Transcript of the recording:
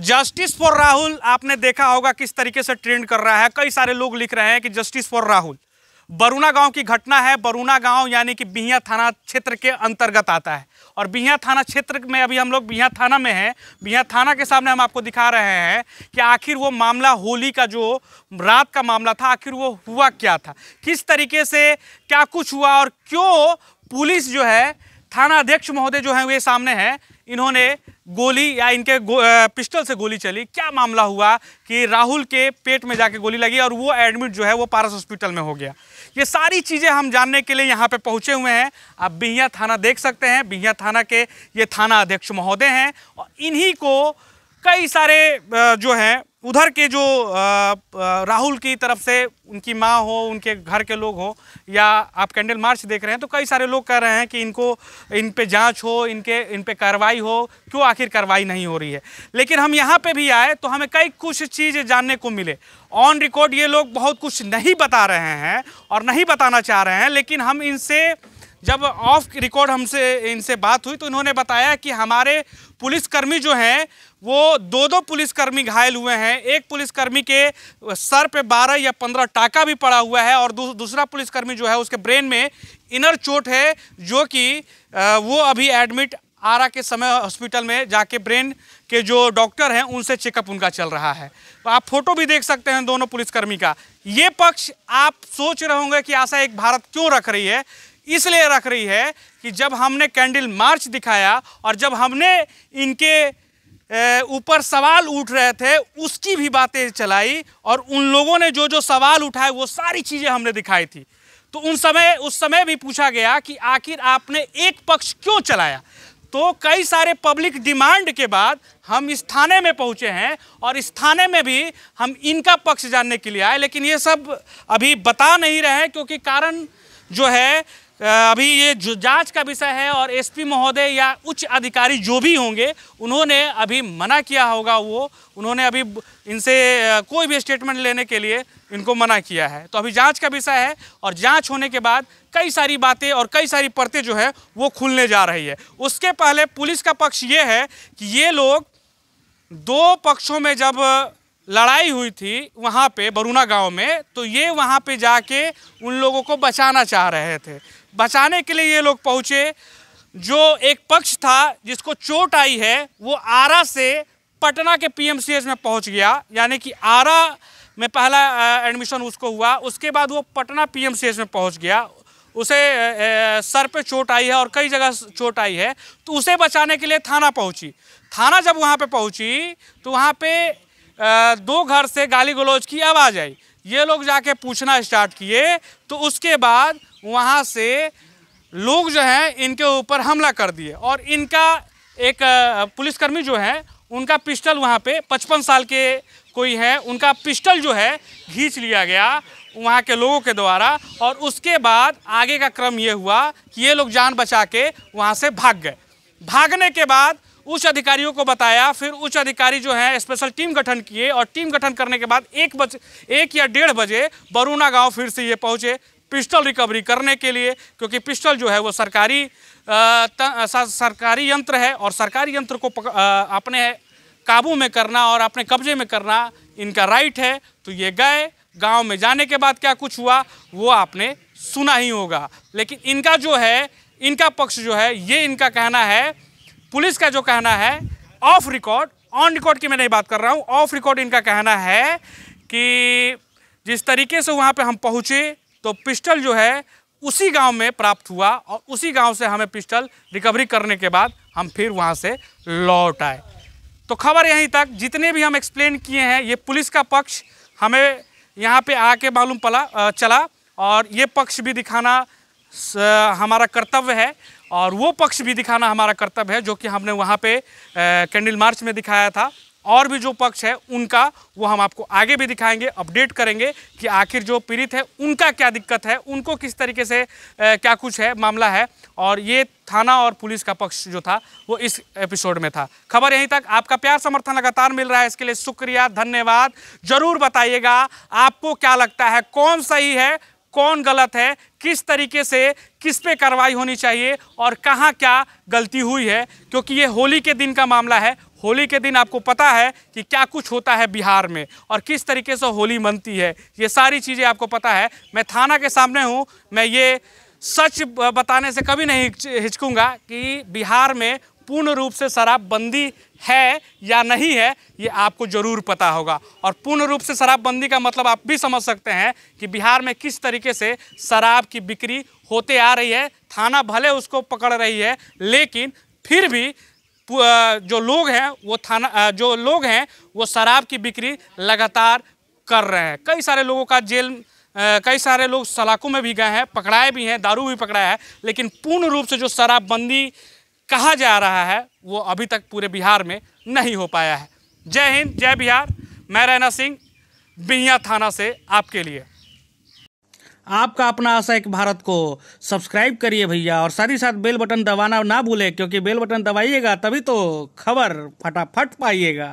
justice for Rahul आपने देखा होगा किस तरीके से ट्रेंड कर रहा है कई सारे लोग लिख रहे हैं कि जस्टिस फॉर राहुल बरुना गांव की घटना है बरुना गांव यानी कि बिहिया थाना क्षेत्र के अंतर्गत आता है और बिहिया थाना क्षेत्र में अभी हम लोग बिहिया थाना में हैं बिहिया थाना के सामने हम आपको दिखा रहे हैं कि आखिर वो मामला होली का जो रात का मामला था आखिर वो हुआ क्या था किस तरीके से क्या कुछ हुआ और क्यों पुलिस जो है थाना अध्यक्ष महोदय जो है वे सामने हैं इन्होंने गोली या इनके गो, पिस्टल से गोली चली क्या मामला हुआ कि राहुल के पेट में जाके गोली लगी और वो एडमिट जो है वो पारस हॉस्पिटल में हो गया ये सारी चीज़ें हम जानने के लिए यहाँ पे पहुँचे हुए हैं आप बिहिया थाना देख सकते हैं बिहिया थाना के ये थाना अध्यक्ष महोदय हैं और इन्हीं को कई सारे जो हैं उधर के जो राहुल की तरफ से उनकी माँ हो उनके घर के लोग हो या आप कैंडल मार्च देख रहे हैं तो कई सारे लोग कह रहे हैं कि इनको इन पे जांच हो इनके इन पे कार्रवाई हो क्यों आखिर कार्रवाई नहीं हो रही है लेकिन हम यहाँ पे भी आए तो हमें कई कुछ चीज़ जानने को मिले ऑन रिकॉर्ड ये लोग बहुत कुछ नहीं बता रहे हैं और नहीं बताना चाह रहे हैं लेकिन हम इनसे जब ऑफ रिकॉर्ड हमसे इनसे बात हुई तो इन्होंने बताया कि हमारे पुलिसकर्मी जो हैं वो दो दो पुलिसकर्मी घायल हुए हैं एक पुलिसकर्मी के सर पे बारह या पंद्रह टाका भी पड़ा हुआ है और दूसरा पुलिसकर्मी जो है उसके ब्रेन में इनर चोट है जो कि वो अभी एडमिट आरा के समय हॉस्पिटल में जाके ब्रेन के जो डॉक्टर हैं उनसे चेकअप उनका चल रहा है तो आप फोटो भी देख सकते हैं दोनों पुलिसकर्मी का ये पक्ष आप सोच रहे होंगे कि आशा एक भारत क्यों रख रही है इसलिए रख रही है कि जब हमने कैंडल मार्च दिखाया और जब हमने इनके ऊपर सवाल उठ रहे थे उसकी भी बातें चलाई और उन लोगों ने जो जो सवाल उठाए वो सारी चीज़ें हमने दिखाई थी तो उन समय उस समय भी पूछा गया कि आखिर आपने एक पक्ष क्यों चलाया तो कई सारे पब्लिक डिमांड के बाद हम इस थाने में पहुंचे हैं और इस थाने में भी हम इनका पक्ष जानने के लिए आए लेकिन ये सब अभी बता नहीं रहे हैं क्योंकि कारण जो है अभी ये जो जांच का विषय है और एसपी महोदय या उच्च अधिकारी जो भी होंगे उन्होंने अभी मना किया होगा वो उन्होंने अभी इनसे कोई भी स्टेटमेंट लेने के लिए इनको मना किया है तो अभी जांच का विषय है और जांच होने के बाद कई सारी बातें और कई सारी परतें जो है वो खुलने जा रही है उसके पहले पुलिस का पक्ष ये है कि ये लोग दो पक्षों में जब लड़ाई हुई थी वहाँ पे बरूना गांव में तो ये वहाँ पे जाके उन लोगों को बचाना चाह रहे थे बचाने के लिए ये लोग पहुँचे जो एक पक्ष था जिसको चोट आई है वो आरा से पटना के पीएमसीएच में पहुंच गया यानी कि आरा में पहला एडमिशन उसको हुआ उसके बाद वो पटना पीएमसीएच में पहुंच गया उसे सर पे चोट आई है और कई जगह चोट आई है तो उसे बचाने के लिए थाना पहुंची थाना जब वहाँ पे पहुंची तो वहाँ पे दो घर से गाली गलौज की आवाज़ आई ये लोग जाके पूछना स्टार्ट किए तो उसके बाद वहाँ से लोग जो हैं इनके ऊपर हमला कर दिए और इनका एक पुलिसकर्मी जो है उनका पिस्टल वहाँ पे पचपन साल के कोई है उनका पिस्टल जो है घींच लिया गया वहाँ के लोगों के द्वारा और उसके बाद आगे का क्रम ये हुआ कि ये लोग जान बचा के वहाँ से भाग गए भागने के बाद उच्च अधिकारियों को बताया फिर उच्च अधिकारी जो है स्पेशल टीम गठन किए और टीम गठन करने के बाद एक बज एक या डेढ़ बजे बरूना गांव फिर से ये पहुंचे पिस्टल रिकवरी करने के लिए क्योंकि पिस्टल जो है वो सरकारी आ, त, सरकारी यंत्र है और सरकारी यंत्र को पक, आ, अपने काबू में करना और अपने कब्जे में करना इनका राइट है तो ये गए गाँव में जाने के बाद क्या कुछ हुआ वो आपने सुना ही होगा लेकिन इनका जो है इनका पक्ष जो है ये इनका कहना है पुलिस का जो कहना है ऑफ रिकॉर्ड ऑन रिकॉर्ड की मैं नहीं बात कर रहा हूँ ऑफ रिकॉर्ड इनका कहना है कि जिस तरीके से वहाँ पे हम पहुँचे तो पिस्टल जो है उसी गांव में प्राप्त हुआ और उसी गांव से हमें पिस्टल रिकवरी करने के बाद हम फिर वहाँ से लौट आए तो खबर यहीं तक जितने भी हम एक्सप्लेन किए हैं ये पुलिस का पक्ष हमें यहाँ पे आके मालूम पला चला और ये पक्ष भी दिखाना हमारा कर्तव्य है और वो पक्ष भी दिखाना हमारा कर्तव्य है जो कि हमने वहाँ पे कैंडल मार्च में दिखाया था और भी जो पक्ष है उनका वो हम आपको आगे भी दिखाएंगे अपडेट करेंगे कि आखिर जो पीड़ित है उनका क्या दिक्कत है उनको किस तरीके से ए, क्या कुछ है मामला है और ये थाना और पुलिस का पक्ष जो था वो इस एपिसोड में था खबर यहीं तक आपका प्यार समर्थन लगातार मिल रहा है इसके लिए शुक्रिया धन्यवाद जरूर बताइएगा आपको क्या लगता है कौन सही है कौन गलत है किस तरीके से किस पे कार्रवाई होनी चाहिए और कहाँ क्या गलती हुई है क्योंकि ये होली के दिन का मामला है होली के दिन आपको पता है कि क्या कुछ होता है बिहार में और किस तरीके से होली मनती है ये सारी चीज़ें आपको पता है मैं थाना के सामने हूँ मैं ये सच बताने से कभी नहीं हिचकूंगा कि बिहार में पूर्ण रूप से शराबबंदी है या नहीं है ये आपको ज़रूर पता होगा और पूर्ण रूप से शराबबंदी का मतलब आप भी समझ सकते हैं कि बिहार में किस तरीके से शराब की बिक्री होते आ रही है थाना भले उसको पकड़ रही है लेकिन फिर भी जो लोग हैं वो थाना जो लोग हैं वो शराब की बिक्री लगातार कर रहे हैं कई सारे लोगों का जेल कई सारे लोग सलाखों में भी गए हैं पकड़ाए भी हैं दारू भी पकड़ाया है लेकिन पूर्ण रूप से जो शराबबंदी कहा जा रहा है वो अभी तक पूरे बिहार में नहीं हो पाया है जय हिंद जय बिहार मैं रैना सिंह बिहिया थाना से आपके लिए आपका अपना आशा एक भारत को सब्सक्राइब करिए भैया और साथ ही साथ बेल बटन दबाना ना भूले क्योंकि बेल बटन दबाइएगा तभी तो खबर फटाफट पाइएगा